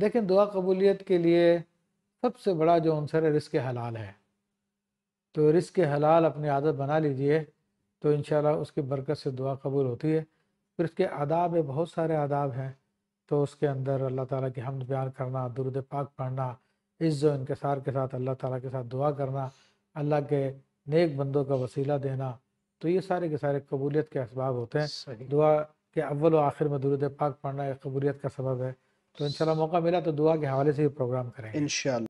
देखें दुआ कबूलियत के लिए सबसे बड़ा जो अंसर है रिस्क हलाल है तो रिस्क हलाल अपनी आदत बना लीजिए तो इन उसकी बरकत से दुआ कबूल होती है फिर इसके आदाब है बहुत सारे आदाब हैं तो उसके अंदर अल्लाह ताला की हमद बयान करना दुरुद पाक पढ़ना इज्जो इनकसार के साथ अल्लाह ताला के साथ दुआ करना अल्लाह के नेक बंदों का वसीला देना तो ये सारे के सारे कबूलियत के इसबाब होते हैं दुआ के अव्वल व आखिर में दुरुद पाक पढ़ना एक कबूलियत का सबब है तो इंशाल्लाह मौका मिला तो दुआ के हवाले से भी प्रोग्राम करेंगे इन